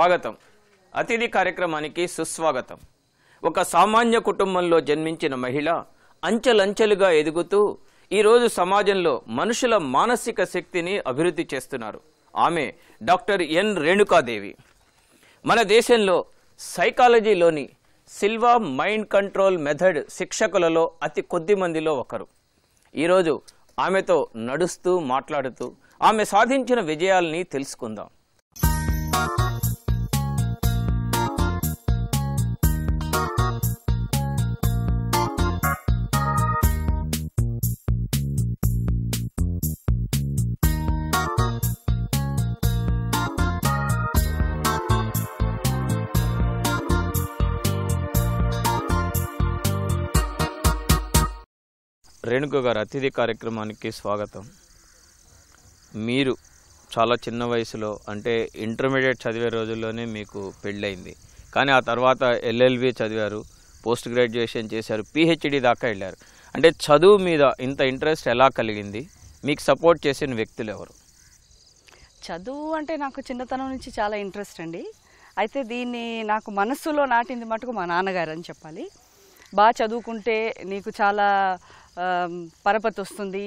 స్వాగతం అతిథి కార్యక్రమానికి సుస్వాగతం ఒక సామాన్య కుటుంబంలో జన్మించిన మహిళ అంచెలంచెలుగా ఎదుగుతూ ఈరోజు సమాజంలో మనుషుల మానసిక శక్తిని అభివృద్ధి చేస్తున్నారు ఆమె డాక్టర్ ఎన్ రేణుకాదేవి మన దేశంలో సైకాలజీలోని సిల్వా మైండ్ కంట్రోల్ మెథడ్ శిక్షకులలో అతి కొద్ది మందిలో ఒకరు ఈరోజు ఆమెతో నడుస్తూ మాట్లాడుతూ ఆమె సాధించిన విజయాల్ని తెలుసుకుందాం రేణుక గారు అతిథి కార్యక్రమానికి స్వాగతం మీరు చాలా చిన్న వయసులో అంటే ఇంటర్మీడియట్ చదివే రోజుల్లోనే మీకు పెళ్ళయింది కానీ ఆ తర్వాత ఎల్ఎల్బి చదివారు పోస్ట్ గ్రాడ్యుయేషన్ చేశారు పిహెచ్డి దాకా వెళ్ళారు అంటే చదువు మీద ఇంత ఇంట్రెస్ట్ ఎలా కలిగింది మీకు సపోర్ట్ చేసిన వ్యక్తులు ఎవరు చదువు అంటే నాకు చిన్నతనం నుంచి చాలా ఇంట్రెస్ట్ అండి అయితే దీన్ని నాకు మనస్సులో నాటింది మటుకు మా నాన్నగారు అని చెప్పాలి బాగా చదువుకుంటే నీకు చాలా పరపతి వస్తుంది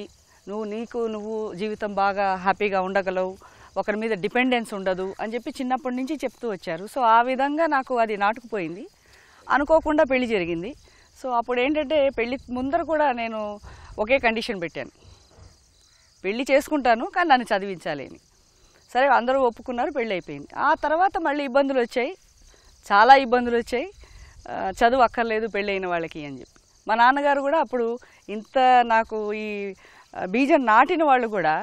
నువ్వు నీకు నువ్వు జీవితం బాగా హ్యాపీగా ఉండగలవు ఒకరి మీద డిపెండెన్స్ ఉండదు అని చెప్పి చిన్నప్పటి నుంచి చెప్తూ వచ్చారు సో ఆ విధంగా నాకు అది నాటుకుపోయింది అనుకోకుండా పెళ్లి జరిగింది సో అప్పుడు ఏంటంటే పెళ్లి ముందర కూడా నేను ఒకే కండిషన్ పెట్టాను పెళ్లి చేసుకుంటాను కానీ నన్ను చదివించాలి అని సరే అందరూ ఒప్పుకున్నారు పెళ్ళి అయిపోయింది ఆ తర్వాత మళ్ళీ ఇబ్బందులు వచ్చాయి చాలా ఇబ్బందులు వచ్చాయి చదువు అక్కర్లేదు పెళ్ళి అయిన వాళ్ళకి అని చెప్పి మా నాన్నగారు కూడా అప్పుడు ఇంత నాకు ఈ బీజం నాటిన వాళ్ళు కూడా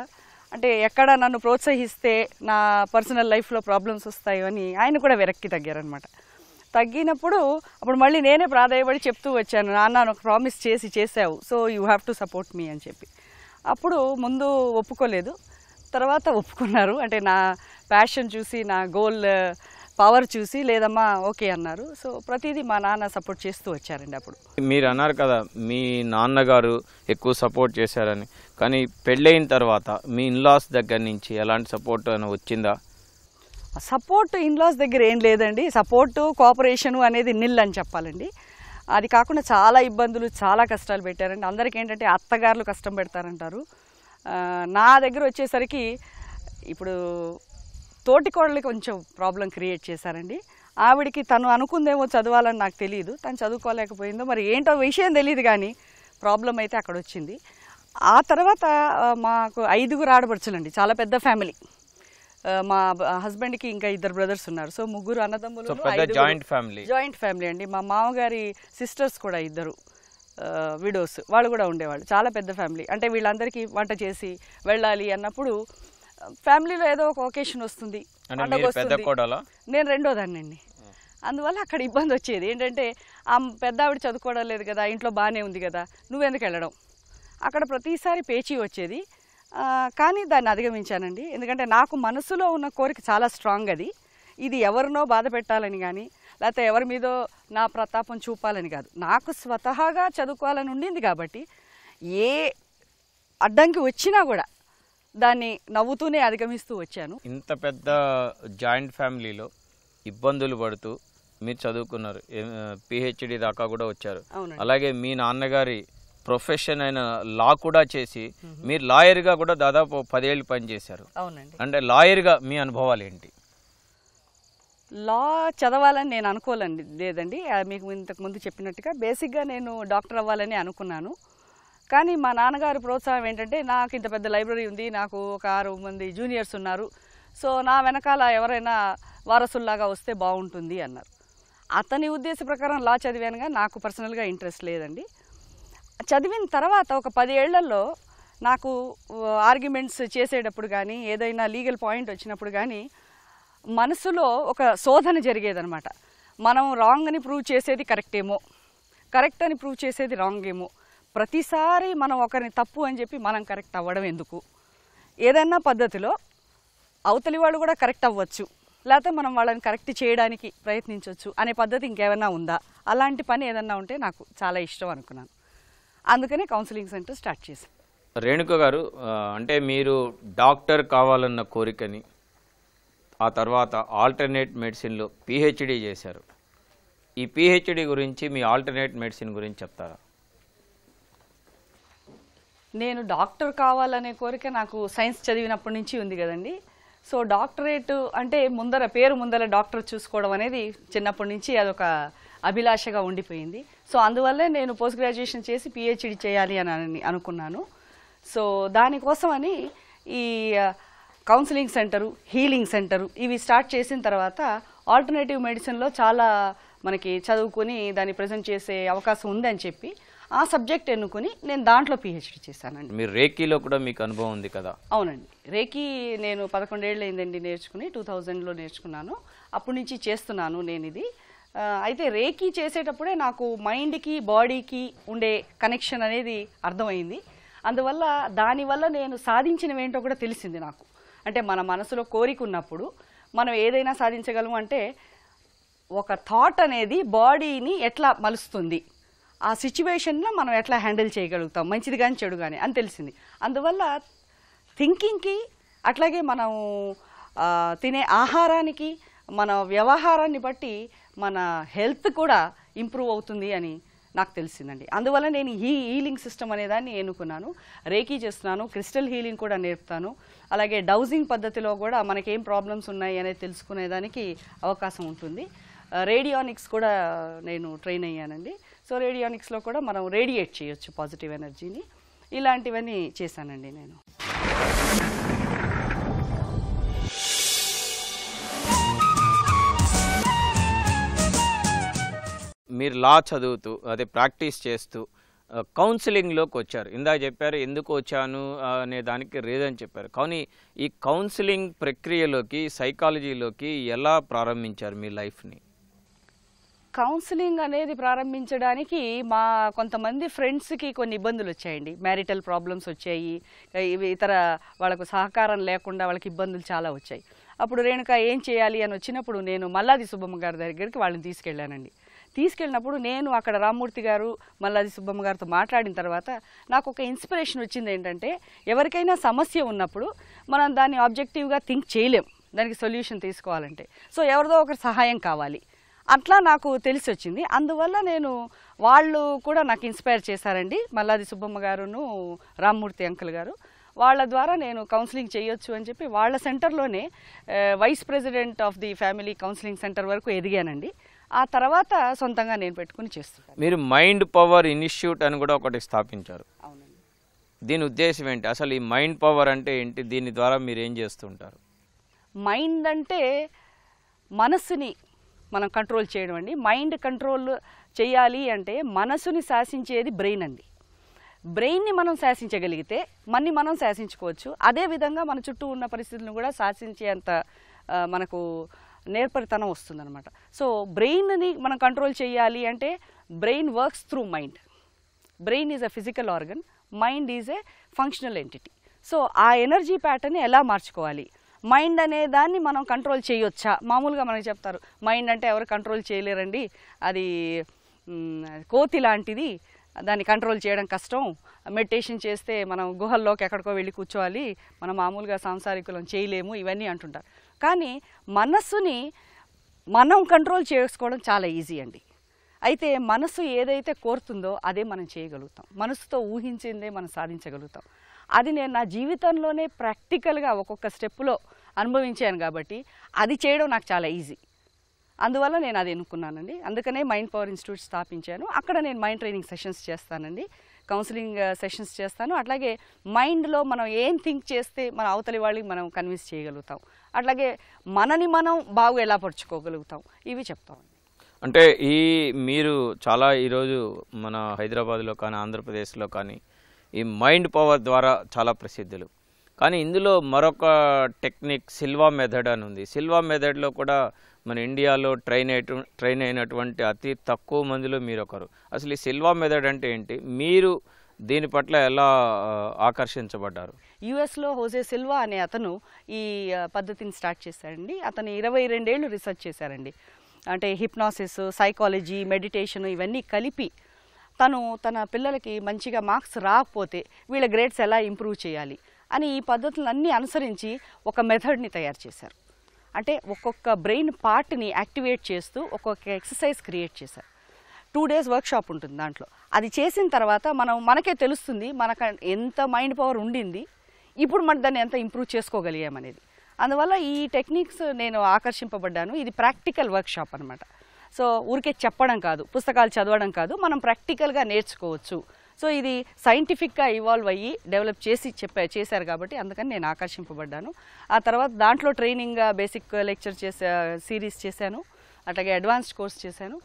అంటే ఎక్కడ నన్ను ప్రోత్సహిస్తే నా పర్సనల్ లైఫ్లో ప్రాబ్లమ్స్ వస్తాయో అని ఆయన కూడా వెరక్కి తగ్గారనమాట తగ్గినప్పుడు అప్పుడు మళ్ళీ నేనే ప్రాధాయపడి చెప్తూ వచ్చాను నాన్న ఒక ప్రామిస్ చేసి చేసావు so you have to support me అని చెప్పి అప్పుడు ముందు ఒప్పుకోలేదు తర్వాత ఒప్పుకున్నారు అంటే నా ప్యాషన్ చూసి నా గోల్ పవర్ చూసి లేదమ్మా ఓకే అన్నారు సో ప్రతిదీ మా నాన్న సపోర్ట్ చేస్తూ వచ్చారండి అప్పుడు మీరు అన్నారు కదా మీ నాన్నగారు ఎక్కువ సపోర్ట్ చేశారని కానీ పెళ్ళైన తర్వాత మీ ఇన్లాస్ దగ్గర నుంచి ఎలాంటి సపోర్ట్ అయినా వచ్చిందా సపోర్ట్ ఇన్లాస్ దగ్గర ఏం లేదండి సపోర్టు కోఆపరేషను అనేది నిల్ అని చెప్పాలండి అది కాకుండా చాలా ఇబ్బందులు చాలా కష్టాలు పెట్టారండి అందరికీ ఏంటంటే అత్తగారులు కష్టం పెడతారంటారు నా దగ్గర వచ్చేసరికి ఇప్పుడు తోటి కోడలికి కొంచెం ప్రాబ్లం క్రియేట్ చేశారండి ఆవిడికి తను అనుకుందేమో చదవాలని నాకు తెలియదు తను చదువుకోలేకపోయిందో మరి ఏంటో విషయం తెలియదు కానీ ప్రాబ్లం అయితే అక్కడ వచ్చింది ఆ తర్వాత మాకు ఐదుగురు ఆడపడుచులండి చాలా పెద్ద ఫ్యామిలీ మా హస్బెండ్కి ఇంకా ఇద్దరు బ్రదర్స్ ఉన్నారు సో ముగ్గురు అన్నదమ్ములు జాయింట్ ఫ్యామిలీ జాయింట్ ఫ్యామిలీ అండి మా మామగారి సిస్టర్స్ కూడా ఇద్దరు విడోస్ వాళ్ళు కూడా ఉండేవాళ్ళు చాలా పెద్ద ఫ్యామిలీ అంటే వీళ్ళందరికీ వంట చేసి వెళ్ళాలి అన్నప్పుడు ఫ్యామిలీలో ఏదో ఒక ఒకేషన్ వస్తుంది నేను దాన్ని అండి అందువల్ల అక్కడ ఇబ్బంది వచ్చేది ఏంటంటే ఆ పెద్ద ఆవిడ చదువుకోవడం లేదు కదా ఇంట్లో బాగానే ఉంది కదా నువ్వెందుకు వెళ్ళడం అక్కడ ప్రతిసారి పేచీ వచ్చేది కానీ దాన్ని అధిగమించానండి ఎందుకంటే నాకు మనసులో ఉన్న కోరిక చాలా స్ట్రాంగ్ అది ఇది ఎవరినో బాధ పెట్టాలని కానీ లేకపోతే ఎవరి మీదో నా ప్రతాపం చూపాలని కాదు నాకు స్వతహాగా చదువుకోవాలని ఉండింది కాబట్టి ఏ అడ్డంకి వచ్చినా కూడా దాన్ని నవ్వుతూనే అధిగమిస్తూ వచ్చాను ఇంత పెద్ద జాయింట్ ఫ్యామిలీలో ఇబ్బందులు పడుతూ మీరు చదువుకున్నారు పిహెచ్డి దాకా కూడా వచ్చారు అలాగే మీ నాన్నగారి ప్రొఫెషన్ అయిన లా కూడా చేసి మీరు లాయర్గా కూడా దాదాపు పదేళ్ళు పనిచేశారు అంటే లాయర్గా మీ అనుభవాలు ఏంటి లా చదవాలని నేను అనుకోవాలండి లేదండి మీకు ఇంతకుముందు చెప్పినట్టుగా బేసిక్గా నేను డాక్టర్ అవ్వాలని అనుకున్నాను కానీ మా నాన్నగారి ప్రోత్సాహం ఏంటంటే నాకు ఇంత పెద్ద లైబ్రరీ ఉంది నాకు ఒక ఆరు మంది జూనియర్స్ ఉన్నారు సో నా వెనకాల ఎవరైనా వారసుల్లాగా వస్తే బాగుంటుంది అన్నారు అతని ఉద్దేశ ప్రకారం లా చదివానుగా నాకు పర్సనల్గా ఇంట్రెస్ట్ లేదండి చదివిన తర్వాత ఒక పది ఏళ్లలో నాకు ఆర్గ్యుమెంట్స్ చేసేటప్పుడు కానీ ఏదైనా లీగల్ పాయింట్ వచ్చినప్పుడు కానీ మనసులో ఒక శోధన జరిగేదనమాట మనం రాంగ్ అని ప్రూవ్ చేసేది కరెక్ట్ ఏమో కరెక్ట్ అని ప్రూవ్ చేసేది రాంగ్ ఏమో ప్రతిసారి మనం ఒకరిని తప్పు అని చెప్పి మనం కరెక్ట్ అవ్వడం ఎందుకు ఏదైనా పద్ధతిలో అవతలి వాళ్ళు కూడా కరెక్ట్ అవ్వచ్చు లేకపోతే మనం వాళ్ళని కరెక్ట్ చేయడానికి ప్రయత్నించవచ్చు అనే పద్ధతి ఇంకేమైనా ఉందా అలాంటి పని ఏదన్నా ఉంటే నాకు చాలా ఇష్టం అనుకున్నాను అందుకనే కౌన్సిలింగ్ సెంటర్ స్టార్ట్ చేశాను రేణుక గారు అంటే మీరు డాక్టర్ కావాలన్న కోరికని ఆ తర్వాత ఆల్టర్నేట్ మెడిసిన్లో పిహెచ్డి చేశారు ఈ పిహెచ్డి గురించి మీ ఆల్టర్నేట్ మెడిసిన్ గురించి చెప్తారా నేను డాక్టర్ కావాలనే కోరిక నాకు సైన్స్ చదివినప్పటి నుంచి ఉంది కదండి సో డాక్టరేట్ అంటే ముందర పేరు ముందర డాక్టర్ చూసుకోవడం అనేది చిన్నప్పటి నుంచి అదొక అభిలాషగా ఉండిపోయింది సో అందువల్లే నేను పోస్ట్ గ్రాడ్యుయేషన్ చేసి పిహెచ్డి చేయాలి అని అనుకున్నాను సో దానికోసమని ఈ కౌన్సిలింగ్ సెంటరు హీలింగ్ సెంటరు ఇవి స్టార్ట్ చేసిన తర్వాత ఆల్టర్నేటివ్ మెడిసిన్లో చాలా మనకి చదువుకొని దాన్ని ప్రజెంట్ చేసే అవకాశం ఉందని చెప్పి ఆ సబ్జెక్ట్ ఎన్నుకుని నేను దాంట్లో పిహెచ్డి చేశానండి మీరు రేకీలో కూడా మీకు అనుభవం ఉంది కదా అవునండి రేకీ నేను పదకొండేళ్ళు అయిందండి నేర్చుకుని టూ థౌజండ్లో నేర్చుకున్నాను అప్పటి నుంచి చేస్తున్నాను నేను ఇది అయితే రేకీ చేసేటప్పుడే నాకు మైండ్కి బాడీకి ఉండే కనెక్షన్ అనేది అర్థమైంది అందువల్ల దానివల్ల నేను ఏంటో కూడా తెలిసింది నాకు అంటే మన మనసులో కోరిక ఉన్నప్పుడు మనం ఏదైనా సాధించగలం అంటే ఒక థాట్ అనేది బాడీని ఎట్లా మలుస్తుంది ఆ సిచ్యువేషన్లో మనం ఎట్లా హ్యాండిల్ చేయగలుగుతాం మంచిది కానీ చెడు కానీ అని తెలిసింది అందువల్ల థింకింగ్కి అట్లాగే మనం తినే ఆహారానికి మన వ్యవహారాన్ని బట్టి మన హెల్త్ కూడా ఇంప్రూవ్ అవుతుంది అని నాకు తెలిసిందండి అందువల్ల నేను ఈ హీలింగ్ సిస్టమ్ అనేదాన్ని ఎన్నుకున్నాను రేకీ చేస్తున్నాను క్రిస్టల్ హీలింగ్ కూడా నేర్పుతాను అలాగే డౌజింగ్ పద్ధతిలో కూడా మనకేం ప్రాబ్లమ్స్ ఉన్నాయి అనేది తెలుసుకునేదానికి అవకాశం ఉంటుంది రేడియానిక్స్ కూడా నేను ట్రైన్ అయ్యానండి సో రేడియానిక్స్లో కూడా మనం రేడియేట్ చేయొచ్చు పాజిటివ్ ఎనర్జీని ఇలాంటివన్నీ చేశానండి నేను మీరు లా చదువుతూ అదే ప్రాక్టీస్ చేస్తూ కౌన్సిలింగ్లోకి వచ్చారు ఇందాక చెప్పారు ఎందుకు వచ్చాను అనే దానికి రీజన్ చెప్పారు కానీ ఈ కౌన్సిలింగ్ ప్రక్రియలోకి సైకాలజీలోకి ఎలా ప్రారంభించారు మీ లైఫ్ని కౌన్సిలింగ్ అనేది ప్రారంభించడానికి మా కొంతమంది ఫ్రెండ్స్కి కొన్ని ఇబ్బందులు వచ్చాయండి మ్యారిటల్ ప్రాబ్లమ్స్ వచ్చాయి ఇవి ఇతర వాళ్ళకు సహకారం లేకుండా వాళ్ళకి ఇబ్బందులు చాలా వచ్చాయి అప్పుడు రేణుక ఏం చేయాలి అని వచ్చినప్పుడు నేను మల్లాది సుబ్బమ్మ గారి దగ్గరికి వాళ్ళని తీసుకెళ్ళానండి తీసుకెళ్ళినప్పుడు నేను అక్కడ రామ్మూర్తి గారు మల్లాది సుబ్బమ్మ గారితో మాట్లాడిన తర్వాత నాకు ఒక ఇన్స్పిరేషన్ వచ్చింది ఏంటంటే ఎవరికైనా సమస్య ఉన్నప్పుడు మనం దాన్ని ఆబ్జెక్టివ్గా థింక్ చేయలేం దానికి సొల్యూషన్ తీసుకోవాలంటే సో ఎవరిదో ఒకరి సహాయం కావాలి అట్లా నాకు తెలిసి వచ్చింది అందువల్ల నేను వాళ్ళు కూడా నాకు ఇన్స్పైర్ చేశారండి మల్లాది సుబ్బమ్మ గారును రామ్మూర్తి అంకుల్ గారు వాళ్ళ ద్వారా నేను కౌన్సిలింగ్ చేయొచ్చు అని చెప్పి వాళ్ళ సెంటర్లోనే vice president of the family counselling centre వరకు ఎదిగానండి ఆ తర్వాత సొంతంగా నేను పెట్టుకుని చేస్తున్నాను మీరు మైండ్ పవర్ ఇన్స్టిట్యూట్ అని కూడా ఒకటి స్థాపించారు అవునండి దీని ఉద్దేశం ఏంటి అసలు ఈ మైండ్ పవర్ అంటే ఏంటి దీని ద్వారా మీరు ఏం చేస్తుంటారు మైండ్ అంటే మనస్సుని మనం కంట్రోల్ చేయడం అండి మైండ్ కంట్రోల్ చేయాలి అంటే మనసుని శాసించేది బ్రెయిన్ అండి బ్రెయిన్ని మనం శాసించగలిగితే మన్ని మనం శాసించుకోవచ్చు అదేవిధంగా మన చుట్టూ ఉన్న పరిస్థితులను కూడా శాసించేంత మనకు నేర్పరితనం వస్తుందన్నమాట సో బ్రెయిన్ని మనం కంట్రోల్ చేయాలి అంటే brain works through mind brain is a physical organ mind is a functional entity so ఆ ఎనర్జీ ప్యాటర్న్ ఎలా మార్చుకోవాలి మైండ్ అనే దాన్ని మనం కంట్రోల్ చేయొచ్చా మామూలుగా మనకి చెప్తారు మైండ్ అంటే ఎవరు కంట్రోల్ చేయలేరండి అది కోతి లాంటిది దాన్ని కంట్రోల్ చేయడం కష్టం మెడిటేషన్ చేస్తే మనం గుహల్లోకి ఎక్కడికో వెళ్ళి కూర్చోవాలి మనం మామూలుగా సాంసారికులం చేయలేము ఇవన్నీ అంటుంటారు కానీ మనస్సుని మనం కంట్రోల్ చేసుకోవడం చాలా ఈజీ అండి అయితే మనసు ఏదైతే కోరుతుందో అదే మనం చేయగలుగుతాం మనసుతో ఊహించిందే మనం సాధించగలుగుతాం అది నేను నా జీవితంలోనే ప్రాక్టికల్గా ఒక్కొక్క స్టెప్లో అనుభవించాను కాబట్టి అది చేయడం నాకు చాలా ఈజీ అందువల్ల నేను అది ఎన్నుకున్నానండి అందుకనే మైండ్ పవర్ ఇన్స్టిట్యూట్ స్థాపించాను అక్కడ నేను మైండ్ ట్రైనింగ్ సెషన్స్ చేస్తానండి కౌన్సిలింగ్ సెషన్స్ చేస్తాను అట్లాగే మైండ్లో మనం ఏం థింక్ చేస్తే మన అవతలి వాళ్ళకి మనం కన్విన్స్ చేయగలుగుతాం అట్లాగే మనని మనం బాగా ఎలా పరుచుకోగలుగుతాం ఇవి చెప్తాం అంటే ఈ మీరు చాలా ఈరోజు మన హైదరాబాద్లో కానీ ఆంధ్రప్రదేశ్లో కానీ ఈ మైండ్ పవర్ ద్వారా చాలా ప్రసిద్ధులు కానీ ఇందులో మరొక టెక్నిక్ సిల్వా మెథడ్ అని ఉంది సిల్వా మెథడ్లో కూడా మన ఇండియాలో ట్రైన్ అయి ట్రైన్ అయినటువంటి అతి తక్కువ మందిలో మీరు ఒకరు అసలు ఈ సిల్వా మెథడ్ అంటే ఏంటి మీరు దీని పట్ల ఎలా ఆకర్షించబడ్డారు యుఎస్లో హోజే సిల్వా అనే అతను ఈ పద్ధతిని స్టార్ట్ చేశారండి అతను ఇరవై రెండేళ్ళు రీసెర్చ్ చేశారండి అంటే హిప్నాసిస్ సైకాలజీ మెడిటేషన్ ఇవన్నీ కలిపి తను తన పిల్లలకి మంచిగా మార్క్స్ రాకపోతే వీళ్ళ గ్రేడ్స్ ఎలా ఇంప్రూవ్ చేయాలి అని ఈ పద్ధతులన్నీ అనుసరించి ఒక మెథడ్ని తయారు చేశారు అంటే ఒక్కొక్క బ్రెయిన్ పార్ట్ని యాక్టివేట్ చేస్తూ ఒక్కొక్క ఎక్సర్సైజ్ క్రియేట్ చేశారు టూ డేస్ వర్క్షాప్ ఉంటుంది దాంట్లో అది చేసిన తర్వాత మనం మనకే తెలుస్తుంది మనకు ఎంత మైండ్ పవర్ ఉండింది ఇప్పుడు మనం దాన్ని ఎంత ఇంప్రూవ్ చేసుకోగలిగామనేది అందువల్ల ఈ టెక్నిక్స్ నేను ఆకర్షింపబడ్డాను ఇది ప్రాక్టికల్ వర్క్షాప్ అనమాట సో ఊరికే చెప్పడం కాదు పుస్తకాలు చదవడం కాదు మనం ప్రాక్టికల్గా నేర్చుకోవచ్చు సో ఇది సైంటిఫిక్గా ఇవాల్వ్ అయ్యి డెవలప్ చేసి చెప్పా చేశారు కాబట్టి అందుకని నేను ఆకర్షింపబడ్డాను ఆ తర్వాత దాంట్లో ట్రైనింగ్ బేసిక్ లెక్చర్ చేసే సిరీస్ చేశాను అట్లాగే అడ్వాన్స్డ్ కోర్స్ చేశాను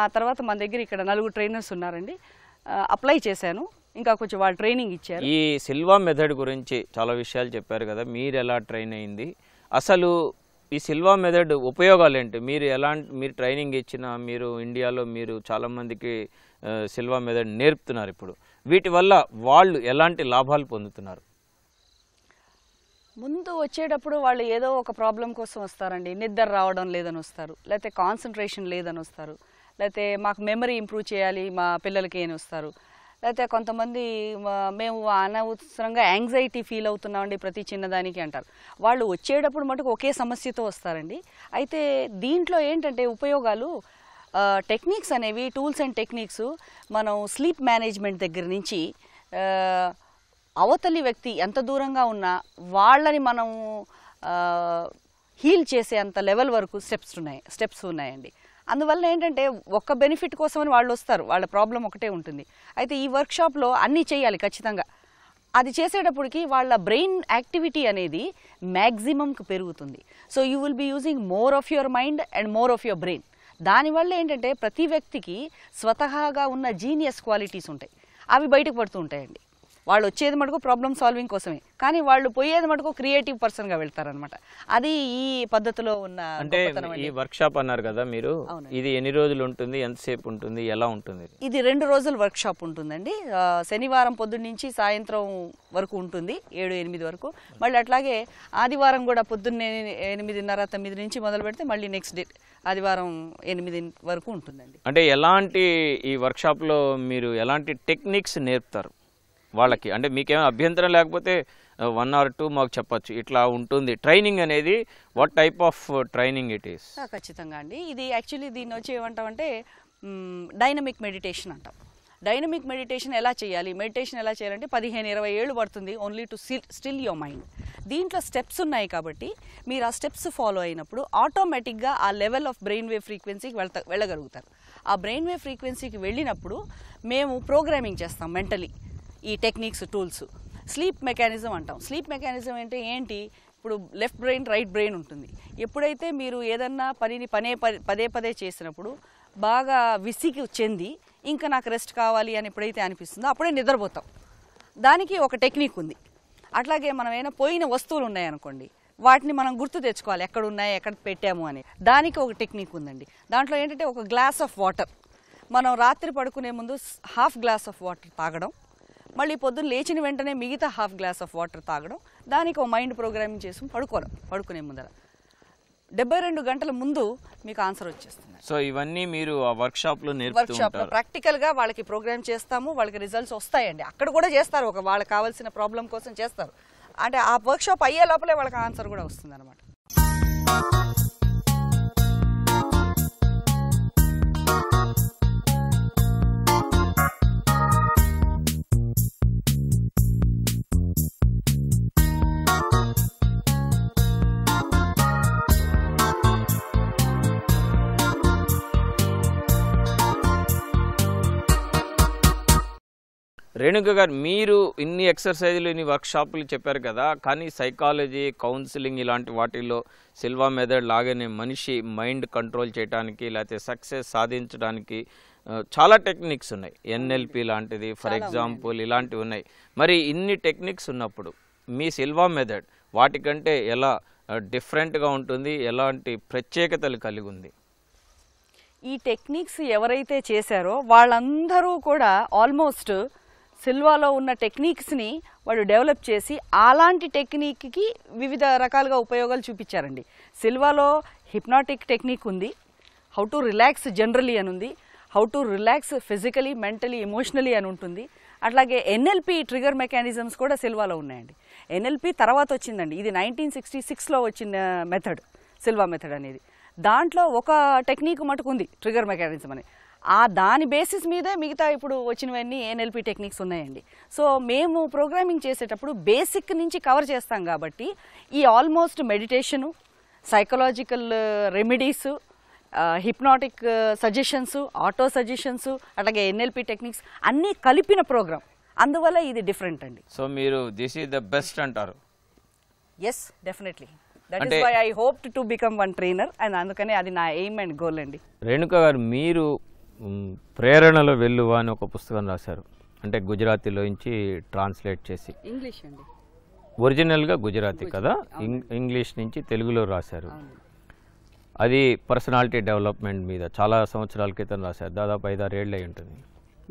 ఆ తర్వాత మన దగ్గర ఇక్కడ నలుగురు ట్రైనర్స్ ఉన్నారండి అప్లై చేశాను ఇంకా కొంచెం వాళ్ళు ట్రైనింగ్ ఇచ్చారు ఈ సిల్వా మెథడ్ గురించి చాలా విషయాలు చెప్పారు కదా మీరు ఎలా ట్రైన్ అయింది అసలు ఈ సిల్వా మెథడ్ ఉపయోగాలు ఏంటి మీరు ఎలాంటి మీరు ట్రైనింగ్ ఇచ్చిన మీరు ఇండియాలో మీరు చాలామందికి సిల్వా మెథడ్ నేర్పుతున్నారు ఇప్పుడు వీటి వల్ల వాళ్ళు ఎలాంటి లాభాలు పొందుతున్నారు ముందు వచ్చేటప్పుడు వాళ్ళు ఏదో ఒక ప్రాబ్లం కోసం వస్తారండి నిద్ర రావడం లేదని వస్తారు లేకపోతే కాన్సన్ట్రేషన్ లేదని వస్తారు లేకపోతే మాకు మెమరీ ఇంప్రూవ్ చేయాలి మా పిల్లలకి అని వస్తారు లేకపోతే కొంతమంది మేము అనవసరంగా యాంగ్జైటీ ఫీల్ అవుతున్నామండి ప్రతి చిన్నదానికి అంటారు వాళ్ళు వచ్చేటప్పుడు మటుకు ఒకే సమస్యతో వస్తారండి అయితే దీంట్లో ఏంటంటే ఉపయోగాలు టెక్నిక్స్ అనేవి టూల్స్ అండ్ టెక్నిక్స్ మనం స్లీప్ మేనేజ్మెంట్ దగ్గర నుంచి అవతలి వ్యక్తి ఎంత దూరంగా ఉన్నా వాళ్ళని మనం హీల్ చేసే అంత లెవెల్ వరకు స్టెప్స్ ఉన్నాయి స్టెప్స్ ఉన్నాయండి అందువల్ల ఏంటంటే ఒక్క బెనిఫిట్ కోసమని వాళ్ళు వస్తారు వాళ్ళ ప్రాబ్లం ఒకటే ఉంటుంది అయితే ఈ వర్క్షాప్లో అన్నీ చేయాలి ఖచ్చితంగా అది చేసేటప్పటికి వాళ్ళ బ్రెయిన్ యాక్టివిటీ అనేది మ్యాక్సిమంకి పెరుగుతుంది so you will be using more of your mind and more of your brain దానివల్ల ఏంటంటే ప్రతి వ్యక్తికి స్వతహాగా ఉన్న జీనియస్ క్వాలిటీస్ ఉంటాయి అవి బయటకు పడుతూ ఉంటాయండి వాళ్ళు వచ్చేది మటుకు ప్రాబ్లమ్ సాల్వింగ్ కోసమే కానీ వాళ్ళు పోయేది మటుకు క్రియేటివ్ పర్సన్ గా వెళ్తారనమాట అది ఈ పద్ధతిలో ఉన్న అంటే ఈ వర్క్ షాప్ అన్నారు కదా మీరు ఇది ఎన్ని రోజులు ఉంటుంది ఎంతసేపు ఉంటుంది ఎలా ఉంటుంది ఇది రెండు రోజులు వర్క్ షాప్ ఉంటుందండి శనివారం పొద్దున్న నుంచి సాయంత్రం వరకు ఉంటుంది ఏడు ఎనిమిది వరకు మళ్ళీ అట్లాగే ఆదివారం కూడా పొద్దున్నే ఎనిమిదిన్నర తొమ్మిది నుంచి మొదలు పెడితే మళ్ళీ నెక్స్ట్ డే ఆదివారం ఎనిమిది వరకు ఉంటుందండి అంటే ఎలాంటి ఈ వర్క్షాప్లో మీరు ఎలాంటి టెక్నిక్స్ నేర్పుతారు వాళ్ళకి అంటే మీకేమో అభ్యంతరం లేకపోతే వన్ ఆర్ టూ మాకు చెప్పచ్చు ఇట్లా ఉంటుంది ట్రైనింగ్ అనేది what type of training it is ఖచ్చితంగా అండి ఇది యాక్చువల్లీ దీన్ని వచ్చి ఏమంటామంటే డైనమిక్ మెడిటేషన్ అంటాం డైనమిక్ మెడిటేషన్ ఎలా చేయాలి మెడిటేషన్ ఎలా చేయాలంటే పదిహేను ఇరవై ఏళ్ళు పడుతుంది only to still your mind దీంట్లో స్టెప్స్ ఉన్నాయి కాబట్టి మీరు ఆ స్టెప్స్ ఫాలో అయినప్పుడు ఆటోమేటిక్గా ఆ లెవెల్ ఆఫ్ బ్రెయిన్ వేవ్ ఫ్రీక్వెన్సీకి వెళ్త వెళ్ళగలుగుతారు ఆ బ్రెయిన్ వేవ్ ఫ్రీక్వెన్సీకి వెళ్ళినప్పుడు మేము ప్రోగ్రామింగ్ చేస్తాం మెంటలీ ఈ టెక్నిక్స్ టూల్స్ స్లీప్ మెకానిజం అంటాం స్లీప్ మెకానిజం అంటే ఏంటి ఇప్పుడు లెఫ్ట్ బ్రెయిన్ రైట్ బ్రెయిన్ ఉంటుంది ఎప్పుడైతే మీరు ఏదన్నా పనిని పనే పదే పదే చేసినప్పుడు బాగా విసిగి చెంది ఇంకా నాకు రెస్ట్ కావాలి అని ఎప్పుడైతే అనిపిస్తుందో అప్పుడే నిద్రపోతాం దానికి ఒక టెక్నిక్ ఉంది అట్లాగే మనం ఏమైనా పోయిన వస్తువులు ఉన్నాయనుకోండి వాటిని మనం గుర్తు తెచ్చుకోవాలి ఎక్కడ ఉన్నాయి ఎక్కడ పెట్టాము అని దానికి ఒక టెక్నిక్ ఉందండి దాంట్లో ఏంటంటే ఒక గ్లాస్ ఆఫ్ వాటర్ మనం రాత్రి పడుకునే ముందు హాఫ్ గ్లాస్ ఆఫ్ వాటర్ తాగడం మళ్ళీ పొద్దున్న లేచిన వెంటనే మిగతా హాఫ్ గ్లాస్ ఆఫ్ వాటర్ తాగడం దానికి ఒక మైండ్ ప్రోగ్రామింగ్ చేసి పడుకోవడం పడుకునే ముందర డెబ్బై రెండు గంటల ముందు మీకు ఆన్సర్ వచ్చేస్తుంది సో ఇవన్నీ మీరు వర్క్ షాప్ లో వర్క్ షాప్ లో ప్రాక్టికల్ గా వాళ్ళకి ప్రోగ్రామ్ చేస్తాము వాళ్ళకి రిజల్ట్స్ వస్తాయండి అక్కడ కూడా చేస్తారు ఒక వాళ్ళకి కావాల్సిన ప్రాబ్లం కోసం చేస్తారు అంటే ఆ వర్క్ షాప్ అయ్యే లోపలే వాళ్ళకి ఆన్సర్ కూడా వస్తుంది అనమాట రేణుక గారు మీరు ఇన్ని ఎక్సర్సైజ్లు ఇన్ని వర్క్షాప్లు చెప్పారు కదా కానీ సైకాలజీ కౌన్సిలింగ్ ఇలాంటి వాటిల్లో సిల్వా మెథడ్ లాగానే మనిషి మైండ్ కంట్రోల్ చేయడానికి లేకపోతే సక్సెస్ సాధించడానికి చాలా టెక్నిక్స్ ఉన్నాయి ఎన్ఎల్పి లాంటిది ఫర్ ఎగ్జాంపుల్ ఇలాంటివి ఉన్నాయి మరి ఇన్ని టెక్నిక్స్ ఉన్నప్పుడు మీ సిల్వా మెథడ్ వాటికంటే ఎలా డిఫరెంట్గా ఉంటుంది ఎలాంటి ప్రత్యేకతలు కలిగి ఉంది ఈ టెక్నిక్స్ ఎవరైతే చేశారో వాళ్ళందరూ కూడా ఆల్మోస్ట్ సిల్వాలో ఉన్న టెక్నిక్స్ని వాడు డెవలప్ చేసి అలాంటి టెక్నిక్కి వివిధ రకాలుగా ఉపయోగాలు చూపించారండి సిల్వాలో హిప్నాటిక్ టెక్నిక్ ఉంది హౌ టు రిలాక్స్ జనరలీ అని ఉంది how to relax physically mentally emotionally అని ఉంటుంది అట్లాగే ఎన్ఎల్పి ట్రిగర్ మెకానిజమ్స్ కూడా సిల్వాలో ఉన్నాయండి ఎన్ఎల్పి తర్వాత వచ్చిందండి ఇది నైన్టీన్ సిక్స్టీ సిక్స్లో వచ్చిన మెథడ్ సిల్వా మెథడ్ అనేది దాంట్లో ఒక టెక్నిక్ మటుకుంది ట్రిగర్ మెకానిజం అనేది ఆ దాని బేసిస్ మీదే మిగతా ఇప్పుడు వచ్చినవన్నీ ఎన్ఎల్పి టెక్నిక్స్ ఉన్నాయండి సో మేము ప్రోగ్రామింగ్ చేసేటప్పుడు బేసిక్ నుంచి కవర్ చేస్తాం కాబట్టి ఈ almost meditation psychological remedies hypnotic suggestions auto suggestions అలాగే ఎన్ఎల్పి టెక్నిక్స్ అన్నీ కలిపిన ప్రోగ్రామ్ అందువల్ల ఇది డిఫరెంట్ అండి సో మీరు దిస్ ఈస్ ద బెస్ట్ అంటారు yes definitely that is why I hope to become one trainer and అందుకనే అది నా ఎయిమ్ అండ్ గోల్ అండి రేణుక గారు మీరు ప్రేరణలో వెళ్ళువా అని ఒక పుస్తకం రాశారు అంటే గుజరాతీలోంచి ట్రాన్స్లేట్ చేసి ఇంగ్లీష్ అండి ఒరిజినల్గా గుజరాతీ కదా ఇంగ్లీష్ నుంచి తెలుగులో రాశారు అది పర్సనాలిటీ డెవలప్మెంట్ మీద చాలా సంవత్సరాల క్రితం రాశారు దాదాపు ఐదారు ఏళ్ళు అయి ఉంటుంది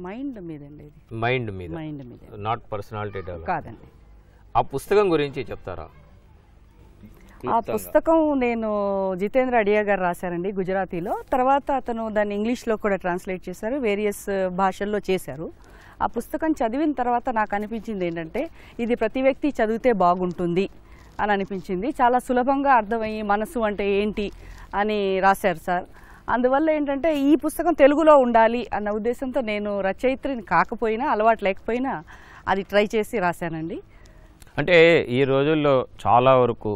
మైండ్ మీద మైండ్ మీద నాట్ పర్సనాలిటీ డెవలప్ కాదండి ఆ పుస్తకం గురించి చెప్తారా ఆ పుస్తకం నేను జితేంద్ర అడియా గారు రాశారండి గుజరాతీలో తర్వాత అతను దాన్ని ఇంగ్లీష్లో కూడా ట్రాన్స్లేట్ చేశారు వేరియస్ భాషల్లో చేశారు ఆ పుస్తకం చదివిన తర్వాత నాకు అనిపించింది ఏంటంటే ఇది ప్రతి వ్యక్తి చదివితే బాగుంటుంది అని అనిపించింది చాలా సులభంగా అర్థమయ్యి మనసు అంటే ఏంటి అని రాశారు సార్ అందువల్ల ఏంటంటే ఈ పుస్తకం తెలుగులో ఉండాలి అన్న ఉద్దేశంతో నేను రచయిత్రిని కాకపోయినా అలవాటు లేకపోయినా అది ట్రై చేసి రాశానండి అంటే ఈ రోజుల్లో చాలా వరకు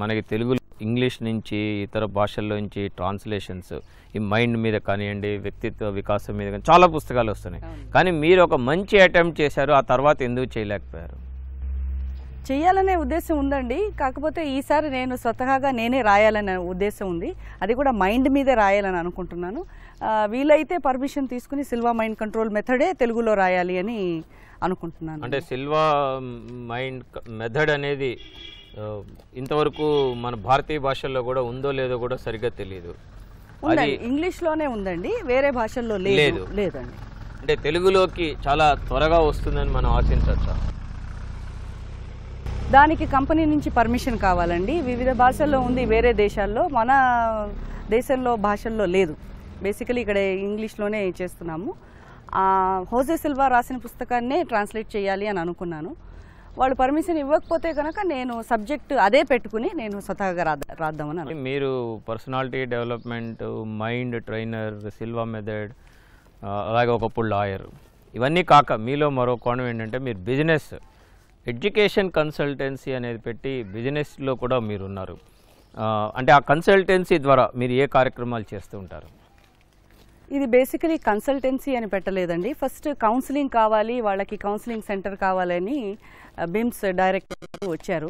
మనకి తెలుగు ఇంగ్లీష్ నుంచి ఇతర భాషల్లోంచి ట్రాన్స్లేషన్స్ ఈ మైండ్ మీద కానివ్వండి వ్యక్తిత్వ వికాసం మీద కానీ చాలా పుస్తకాలు వస్తున్నాయి కానీ మీరు ఒక మంచి అటెంప్ట్ చేశారు ఆ తర్వాత ఎందుకు చేయలేకపోయారు చేయాలనే ఉద్దేశం ఉందండి కాకపోతే ఈసారి నేను స్వతహాగా నేనే రాయాలనే ఉద్దేశం ఉంది అది కూడా మైండ్ మీదే రాయాలని అనుకుంటున్నాను వీలైతే పర్మిషన్ తీసుకుని సిల్వా మైండ్ కంట్రోల్ మెథడే తెలుగులో రాయాలి అని అనుకుంటున్నాను అంటే సిల్వా మైండ్ మెథడ్ అనేది ఇంతవరకు మన భారతీయ భాషల్లో కూడా ఉందో లేదో కూడా సరిగ్గా తెలియదు ఇంగ్లీష్ లోనే ఉందండి వేరే భాషల్లో లేదు లేదండి అంటే తెలుగులోకి చాలా త్వరగా వస్తుందని మనం ఆశించవచ్చా దానికి కంపెనీ నుంచి పర్మిషన్ కావాలండి వివిధ భాషల్లో ఉంది వేరే దేశాల్లో మన దేశంలో భాషల్లో లేదు బేసికలీ ఇక్కడ ఇంగ్లీష్లోనే చేస్తున్నాము హోజే సిల్వా రాసిన పుస్తకాన్నే ట్రాన్స్లేట్ చేయాలి అని అనుకున్నాను వాళ్ళు పర్మిషన్ ఇవ్వకపోతే కనుక నేను సబ్జెక్ట్ అదే పెట్టుకుని నేను స్వతహాగా రాద్దామని మీరు personality development mind trainer Silva method అలాగే ఒకప్పుడు లాయర్ ఇవన్నీ కాక మీలో మరో కోణం ఏంటంటే మీరు బిజినెస్ ఎడ్యుకేషన్ కన్సల్టెన్సీ అనేది పెట్టి బిజినెస్లో కూడా మీరున్నారు అంటే ఆ కన్సల్టెన్సీ ద్వారా మీరు ఏ కార్యక్రమాలు చేస్తూ ఉంటారు ఇది బేసికలీ కన్సల్టెన్సీ అని పెట్టలేదండి ఫస్ట్ కౌన్సిలింగ్ కావాలి వాళ్ళకి కౌన్సిలింగ్ సెంటర్ కావాలని బిమ్స్ uh, డైరెక్టర్ వచ్చారు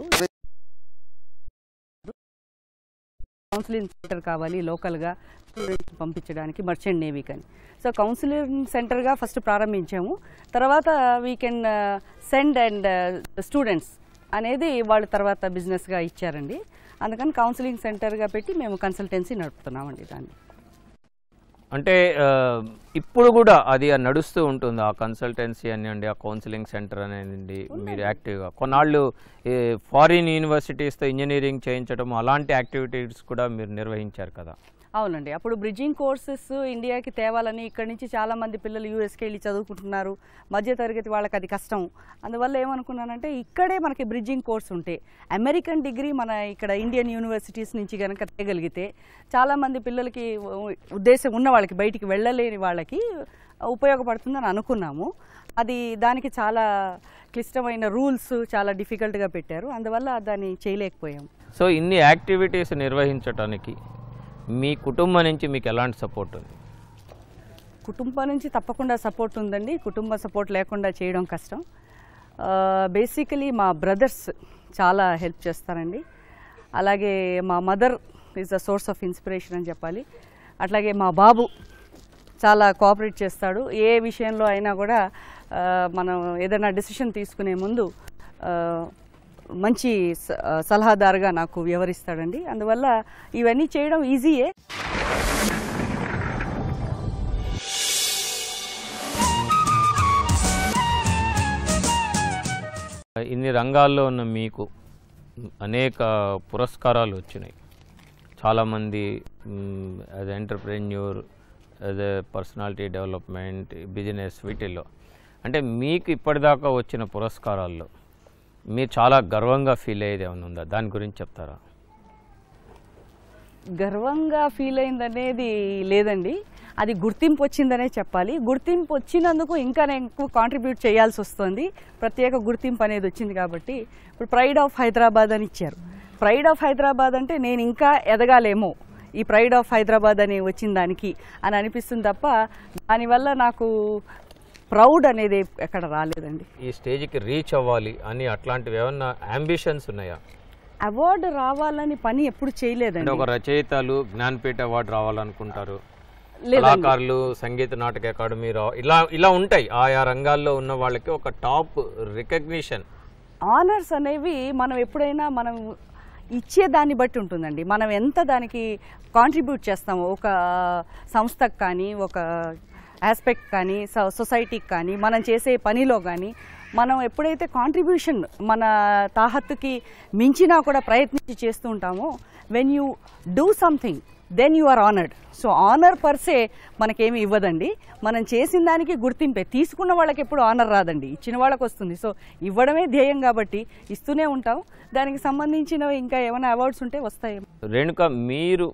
కౌన్సిలింగ్ సెంటర్ కావాలి లోకల్గా స్టూడెంట్స్ పంపించడానికి మర్చెంట్ నేవీ కానీ సో కౌన్సిలింగ్ సెంటర్గా ఫస్ట్ ప్రారంభించాము తర్వాత we can send and students అనేది వాళ్ళు తర్వాత బిజినెస్గా ఇచ్చారండి అందుకని కౌన్సిలింగ్ సెంటర్గా పెట్టి మేము కన్సల్టెన్సీ నడుపుతున్నామండి దాన్ని అంటే ఇప్పుడు కూడా అది నడుస్తూ ఉంటుంది ఆ కన్సల్టెన్సీ అనివ్వండి ఆ కౌన్సిలింగ్ సెంటర్ అనేది మీరు యాక్టివ్గా కొన్నాళ్ళు ఫారిన్ యూనివర్సిటీస్తో ఇంజనీరింగ్ చేయించడం అలాంటి యాక్టివిటీస్ కూడా మీరు నిర్వహించారు కదా అవునండి అప్పుడు బ్రిడ్జింగ్ కోర్సెస్ ఇండియాకి తేవాలని ఇక్కడ నుంచి చాలామంది పిల్లలు యూఎస్కి వెళ్ళి చదువుకుంటున్నారు మధ్యతరగతి వాళ్ళకి అది కష్టం అందువల్ల ఏమనుకున్నానంటే ఇక్కడే మనకి బ్రిడ్జింగ్ కోర్స్ ఉంటే అమెరికన్ డిగ్రీ మన ఇక్కడ ఇండియన్ యూనివర్సిటీస్ నుంచి కనుక తేగలిగితే చాలామంది పిల్లలకి ఉద్దేశం ఉన్న వాళ్ళకి బయటికి వెళ్ళలేని వాళ్ళకి ఉపయోగపడుతుందని అనుకున్నాము అది దానికి చాలా క్లిష్టమైన రూల్స్ చాలా డిఫికల్ట్గా పెట్టారు అందువల్ల దాన్ని చేయలేకపోయాం సో ఇన్ని యాక్టివిటీస్ నిర్వహించడానికి మీ కుటుంబం నుంచి మీకు ఎలాంటి సపోర్ట్ ఉంది కుటుంబం నుంచి తప్పకుండా సపోర్ట్ ఉందండి కుటుంబ సపోర్ట్ లేకుండా చేయడం కష్టం బేసికలీ మా బ్రదర్స్ చాలా హెల్ప్ చేస్తారండి అలాగే మా mother is the source of inspiration అని చెప్పాలి అట్లాగే మా బాబు చాలా కోఆపరేట్ చేస్తాడు ఏ విషయంలో అయినా కూడా మనం ఏదైనా డెసిషన్ తీసుకునే ముందు మంచి సలహాదారుగా నాకు వివరిస్తాడండి అందువల్ల ఇవన్నీ చేయడం ఈజీయే ఇన్ని రంగాల్లో ఉన్న మీకు అనేక పురస్కారాలు వచ్చినాయి చాలామంది as entrepreneur as a personality development business వీటిల్లో అంటే మీకు ఇప్పటిదాకా వచ్చిన పురస్కారాల్లో మీరు చాలా గర్వంగా ఫీల్ అయ్యేది ఏమైనా ఉందా దాని గురించి చెప్తారా గర్వంగా ఫీల్ అయిందనేది లేదండి అది గుర్తింపు వచ్చిందనే చెప్పాలి గుర్తింపు వచ్చినందుకు ఇంకా ఎక్కువ కాంట్రిబ్యూట్ చేయాల్సి వస్తుంది ప్రత్యేక గుర్తింపు అనేది వచ్చింది కాబట్టి ఇప్పుడు ప్రైడ్ ఆఫ్ హైదరాబాద్ అని ఇచ్చారు ప్రైడ్ ఆఫ్ హైదరాబాద్ అంటే నేను ఇంకా ఎదగాలేమో ఈ ప్రైడ్ ఆఫ్ హైదరాబాద్ అని వచ్చిన దానికి అని అనిపిస్తుంది తప్ప దానివల్ల నాకు ప్రౌడ్ అనేది ఎక్కడ రాలేదండి ఈ స్టేజ్కి రీచ్ అవ్వాలి అని అట్లాంటివి ఏమన్నా అంబిషన్స్ ఉన్నాయా అవార్డు రావాలని పని ఎప్పుడు చేయలేదండి ఒక రచయితలు జ్ఞానపీఠ అవార్డు రావాలనుకుంటారు కళాకారులు సంగీత నాటక అకాడమీ ఇలా ఇలా ఉంటాయి ఆయా రంగాల్లో ఉన్న వాళ్ళకి ఒక టాప్ రికగ్నిషన్ ఆనర్స్ అనేవి మనం ఎప్పుడైనా మనం ఇచ్చే దాన్ని బట్టి ఉంటుందండి మనం ఎంత దానికి కాంట్రిబ్యూట్ చేస్తాము ఒక సంస్థకు కానీ ఒక ఆస్పెక్ట్ కానీ సొసైటీకి కానీ మనం చేసే పనిలో కానీ మనం ఎప్పుడైతే కాంట్రిబ్యూషన్ మన తాహత్తుకి మించినా కూడా ప్రయత్నించి చేస్తూ ఉంటామో when you do something then you are honoured so honour per se మనకేమి ఇవ్వదండి మనం చేసిన దానికి గుర్తింపే తీసుకున్న వాళ్ళకి ఎప్పుడు ఆనర్ రాదండి ఇచ్చిన వాళ్ళకి వస్తుంది సో ఇవ్వడమే ధ్యేయం కాబట్టి ఇస్తూనే ఉంటాం దానికి సంబంధించిన ఇంకా ఏమైనా అవార్డ్స్ ఉంటే వస్తాయి రేణుక మీరు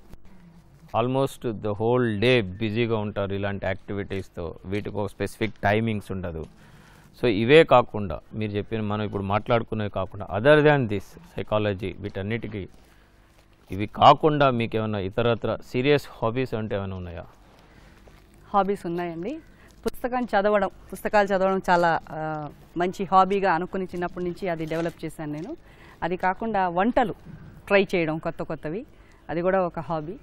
ఆల్మోస్ట్ ద హోల్ డే బిజీగా ఉంటారు ఇలాంటి యాక్టివిటీస్తో వీటికి ఒక స్పెసిఫిక్ టైమింగ్స్ ఉండదు సో ఇవే కాకుండా మీరు చెప్పిన మనం ఇప్పుడు మాట్లాడుకునేవి కాకుండా అదర్ దాన్ దిస్ సైకాలజీ వీటన్నిటికీ ఇవి కాకుండా మీకు ఏమైనా ఇతరత్ర సీరియస్ హాబీస్ అంటే ఏమైనా ఉన్నాయా హాబీస్ ఉన్నాయండి పుస్తకం చదవడం పుస్తకాలు చదవడం చాలా మంచి హాబీగా అనుకుని చిన్నప్పటి నుంచి అది డెవలప్ చేశాను నేను అది కాకుండా వంటలు ట్రై చేయడం కొత్త కొత్తవి అది కూడా ఒక హాబీ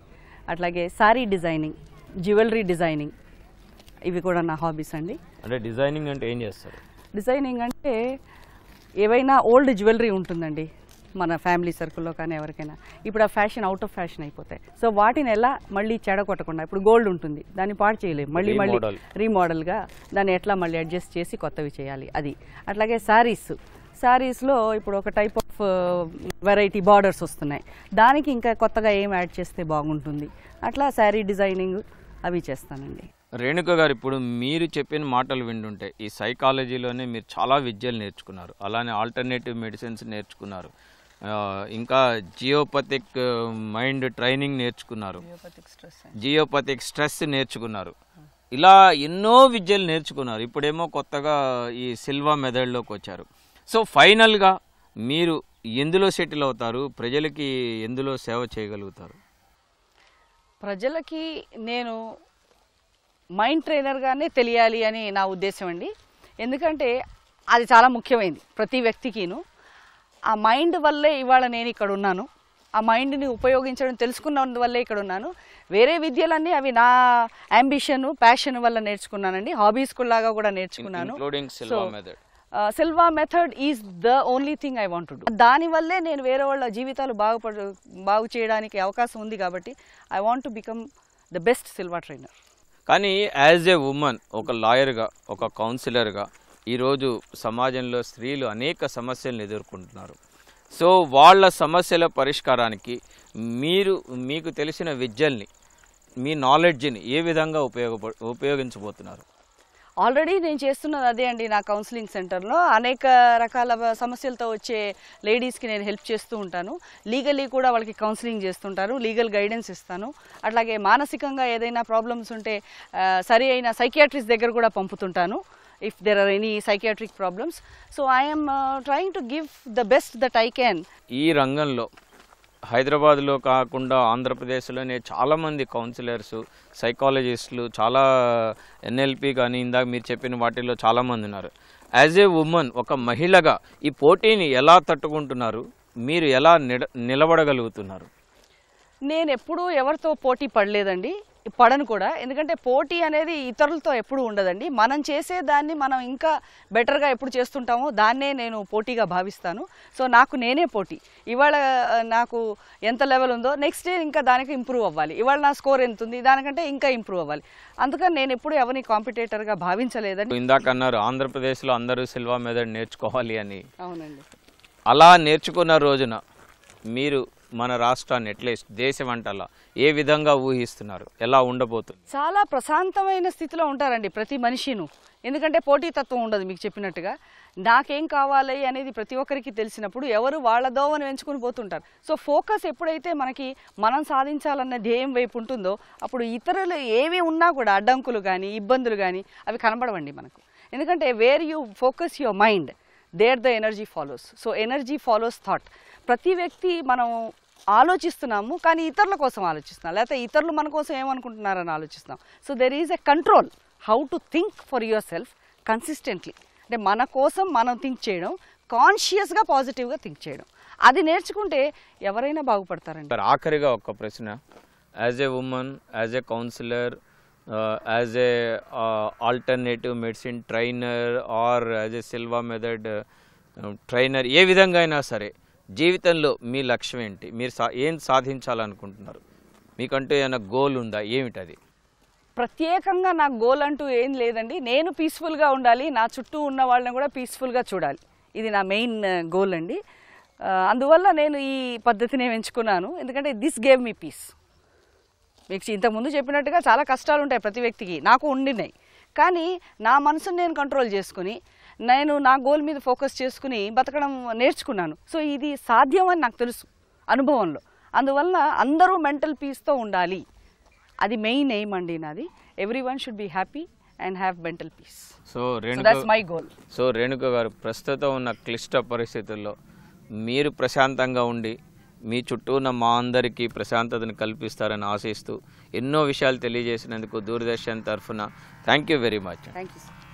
అట్లాగే శారీ డిజైనింగ్ జ్యువెలరీ డిజైనింగ్ ఇవి కూడా నా హాబీస్ అండి అంటే డిజైనింగ్ అంటే ఏం చేస్తారు డిజైనింగ్ అంటే ఏవైనా ఓల్డ్ జ్యువెలరీ ఉంటుందండి మన ఫ్యామిలీ సర్కిల్లో కానీ ఎవరికైనా ఇప్పుడు ఆ ఫ్యాషన్ అవుట్ ఆఫ్ ఫ్యాషన్ అయిపోతాయి సో వాటిని ఎలా మళ్ళీ చెడ కొట్టకుండా ఇప్పుడు గోల్డ్ ఉంటుంది దాన్ని పాడు చేయలేము మళ్ళీ మళ్ళీ రీమోడల్గా దాన్ని ఎట్లా మళ్ళీ అడ్జస్ట్ చేసి కొత్తవి చేయాలి అది అట్లాగే శారీస్ శారీస్లో ఇప్పుడు ఒక టైప్ ఆఫ్ వెరైటీ బార్డర్స్ వస్తున్నాయి దానికి ఇంకా కొత్తగా ఏం యాడ్ చేస్తే బాగుంటుంది అట్లా శారీ డిజైనింగ్ అవి చేస్తానండి రేణుక గారు ఇప్పుడు మీరు చెప్పిన మాటలు వింటుంటే ఈ సైకాలజీలోనే మీరు చాలా విద్యలు నేర్చుకున్నారు అలానే ఆల్టర్నేటివ్ మెడిసిన్స్ నేర్చుకున్నారు ఇంకా జియోపతిక్ మైండ్ uh, ట్రైనింగ్ నేర్చుకున్నారు జియోపతిక్ స్ట్రెస్ నేర్చుకున్నారు ఇలా ఎన్నో విద్యలు నేర్చుకున్నారు ఇప్పుడేమో కొత్తగా ఈ సిల్వా మెథడ్లోకి వచ్చారు సో ఫైనల్గా మీరు ఎందులో సెటిల్ అవుతారు ప్రజలకి ఎందులో సేవ చేయగలుగుతారు ప్రజలకి నేను మైండ్ ట్రైనర్గానే తెలియాలి అని నా ఉద్దేశం అండి ఎందుకంటే అది చాలా ముఖ్యమైనది ప్రతి వ్యక్తికిను ఆ మైండ్ వల్లే ఇవాళ నేను ఇక్కడ ఉన్నాను ఆ మైండ్ని ఉపయోగించడం తెలుసుకున్నందువల్లే ఇక్కడ ఉన్నాను వేరే విద్యలన్నీ అవి నా అంబిషన్ ప్యాషన్ వల్ల నేర్చుకున్నానండి హాబీస్కుల్లాగా కూడా నేర్చుకున్నాను Silva method is the only thing I want to దానివల్లే నేను వేరే వాళ్ళ జీవితాలు బాగుపడు బాగు చేయడానికి అవకాశం ఉంది కాబట్టి I want to become the best Silva trainer కానీ యాజ్ ఏ ఉమెన్ ఒక లాయర్గా ఒక కౌన్సిలర్గా ఈరోజు సమాజంలో స్త్రీలు అనేక సమస్యలను ఎదుర్కొంటున్నారు సో వాళ్ళ సమస్యల పరిష్కారానికి మీరు మీకు తెలిసిన విద్యల్ని మీ నాలెడ్జ్ని ఏ విధంగా ఉపయోగ ఉపయోగించబోతున్నారు ఆల్రెడీ నేను చేస్తున్నది అదే అండి నా కౌన్సిలింగ్ సెంటర్లో అనేక రకాల సమస్యలతో వచ్చే లేడీస్కి నేను హెల్ప్ చేస్తూ ఉంటాను లీగలీ కూడా వాళ్ళకి కౌన్సిలింగ్ చేస్తుంటారు లీగల్ గైడెన్స్ ఇస్తాను అట్లాగే మానసికంగా ఏదైనా ప్రాబ్లమ్స్ ఉంటే సరి అయిన సైకియాట్రిస్ట్ దగ్గర కూడా పంపుతుంటాను if there are any psychiatric problems so I'm trying to give the best that I can ఈ రంగంలో హైదరాబాద్లో కాకుండా ఆంధ్రప్రదేశ్లోనే చాలామంది కౌన్సిలర్స్ సైకాలజిస్టులు చాలా ఎన్ఎల్పి కానీ ఇందాక మీరు చెప్పిన వాటిల్లో చాలామంది ఉన్నారు యాజ్ ఏ ఉమెన్ ఒక మహిళగా ఈ పోటీని ఎలా తట్టుకుంటున్నారు మీరు ఎలా నిలబడగలుగుతున్నారు నేను ఎప్పుడూ ఎవరితో పోటీ పడలేదండి పడను కూడా ఎందుకంటే పోటీ అనేది ఇతరులతో ఎప్పుడు ఉండదండి మనం చేసే దాన్ని మనం ఇంకా బెటర్గా ఎప్పుడు చేస్తుంటామో దాన్నే నేను పోటీగా భావిస్తాను సో నాకు నేనే పోటీ ఇవాళ నాకు ఎంత లెవెల్ ఉందో నెక్స్ట్ డే ఇంకా దానికి ఇంప్రూవ్ అవ్వాలి ఇవాళ నా స్కోర్ ఎంత ఉంది దానికంటే ఇంకా ఇంప్రూవ్ అవ్వాలి అందుకని నేను ఎప్పుడు ఎవరిని కాంపిటేటర్గా భావించలేదని ఇందాక అన్నారు ఆంధ్రప్రదేశ్లో అందరూ సిల్వా మెదడు నేర్చుకోవాలి అని అవునండి అలా నేర్చుకున్న రోజున మీరు మన రాష్ట్రాన్ని ఎట్లీస్ట్ దేశం అంటలా ఏ విధంగా ఊహిస్తున్నారు ఎలా ఉండబోతుంది చాలా ప్రశాంతమైన స్థితిలో ఉంటారండి ప్రతి మనిషిను ఎందుకంటే పోటీతత్వం ఉండదు మీకు చెప్పినట్టుగా నాకేం కావాలి అనేది ప్రతి ఒక్కరికి తెలిసినప్పుడు ఎవరు వాళ్ళ దోవను ఎంచుకుని పోతుంటారు సో ఫోకస్ ఎప్పుడైతే మనకి మనం సాధించాలన్న ధ్యేయం వైపు ఉంటుందో అప్పుడు ఇతరులు ఏమి ఉన్నా కూడా అడ్డంకులు కానీ ఇబ్బందులు కానీ అవి కనబడవండి మనకు ఎందుకంటే where you focus your mind there the energy follows so energy follows thought ప్రతి వ్యక్తి మనం ఆలోచిస్తున్నాము కానీ ఇతరుల కోసం ఆలోచిస్తున్నాం లేకపోతే ఇతరులు మన కోసం ఏమనుకుంటున్నారని ఆలోచిస్తున్నాం so there is a control how to think for yourself consistently అంటే మన కోసం మనం థింక్ చేయడం కాన్షియస్గా పాజిటివ్గా థింక్ చేయడం అది నేర్చుకుంటే ఎవరైనా బాగుపడతారండి ఆఖరిగా ఒక ప్రశ్న as a woman as a counsellor uh, a alternative medicine trainer or trainer or Silva method trainer ఏ విధంగా అయినా సరే జీవితంలో మీ లక్ష్యం ఏంటి మీరు సా ఏం సాధించాలనుకుంటున్నారు మీకంటూ ఏమైనా గోల్ ఉందా ఏమిటది ప్రత్యేకంగా నా గోల్ అంటూ ఏం లేదండి నేను పీస్ఫుల్గా ఉండాలి నా చుట్టూ ఉన్న వాళ్ళని కూడా పీస్ఫుల్గా చూడాలి ఇది నా మెయిన్ గోల్ uh, అండి uh, అందువల్ల నేను ఈ పద్ధతిని ఎంచుకున్నాను ఎందుకంటే దిస్ గేవ్ మీ పీస్ వ్యక్తి ఇంతకుముందు చెప్పినట్టుగా చాలా కష్టాలు ఉంటాయి ప్రతి వ్యక్తికి నాకు ఉండినాయి కానీ నా మనసును నేను కంట్రోల్ చేసుకుని నేను నా గోల్ మీద ఫోకస్ చేసుకుని బతకడం నేర్చుకున్నాను సో ఇది సాధ్యం అని నాకు తెలుసు అనుభవంలో అందువల్ల అందరూ మెంటల్ పీస్తో ఉండాలి అది మెయిన్ ఎయిమ్ అండి నాది everyone should be happy and have mental peace so that's my goal so Renuka గారు ప్రస్తుతం ఉన్న క్లిష్ట పరిస్థితుల్లో మీరు ప్రశాంతంగా ఉండి మీ చుట్టూ ఉన్న మా అందరికీ ప్రశాంతతను కల్పిస్తారని ఆశిస్తూ ఎన్నో విషయాలు తెలియజేసినందుకు దూరదర్శన్ తరఫున thank you very much thank you